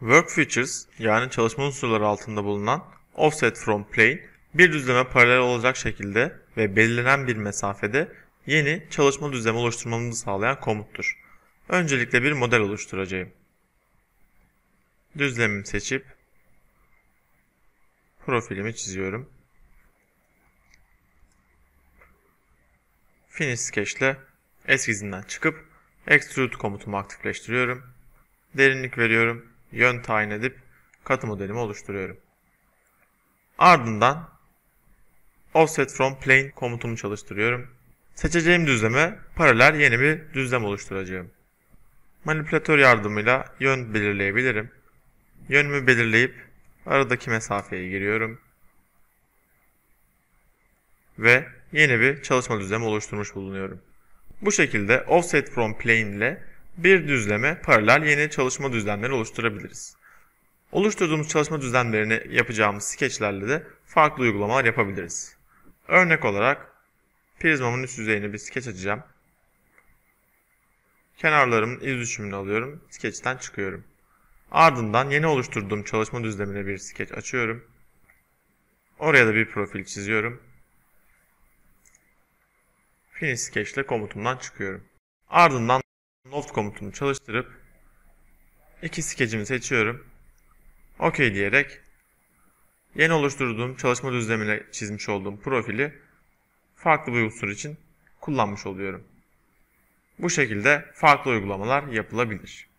Work Features yani çalışma unsurları altında bulunan Offset from Plane bir düzleme paralel olacak şekilde ve belirlenen bir mesafede yeni çalışma düzlemi oluşturmamızı sağlayan komuttur. Öncelikle bir model oluşturacağım. Düzlemimi seçip profilimi çiziyorum. Finish Sketch ile eskizinden çıkıp Extrude komutumu aktifleştiriyorum. Derinlik veriyorum yön tayin edip katı modelimi oluşturuyorum. Ardından offset from plane komutumu çalıştırıyorum. Seçeceğim düzleme paralel yeni bir düzlem oluşturacağım. Manipülatör yardımıyla yön belirleyebilirim. Yönümü belirleyip aradaki mesafeye giriyorum. Ve yeni bir çalışma düzlemi oluşturmuş bulunuyorum. Bu şekilde offset from plane ile bir düzleme paralel yeni çalışma düzlemleri oluşturabiliriz. Oluşturduğumuz çalışma düzlemlerini yapacağımız skeçlerle de farklı uygulamalar yapabiliriz. Örnek olarak prizmamın üst yüzeyini bir skeç açacağım. Kenarlarımın iz düşümünü alıyorum. Skeçten çıkıyorum. Ardından yeni oluşturduğum çalışma düzlemine bir skeç açıyorum. Oraya da bir profil çiziyorum. Finish Sketch ile komutumdan çıkıyorum. Ardından loft komutunu çalıştırıp iki skecimi seçiyorum. OK diyerek yeni oluşturduğum çalışma düzlemine çizmiş olduğum profili farklı bir unsur için kullanmış oluyorum. Bu şekilde farklı uygulamalar yapılabilir.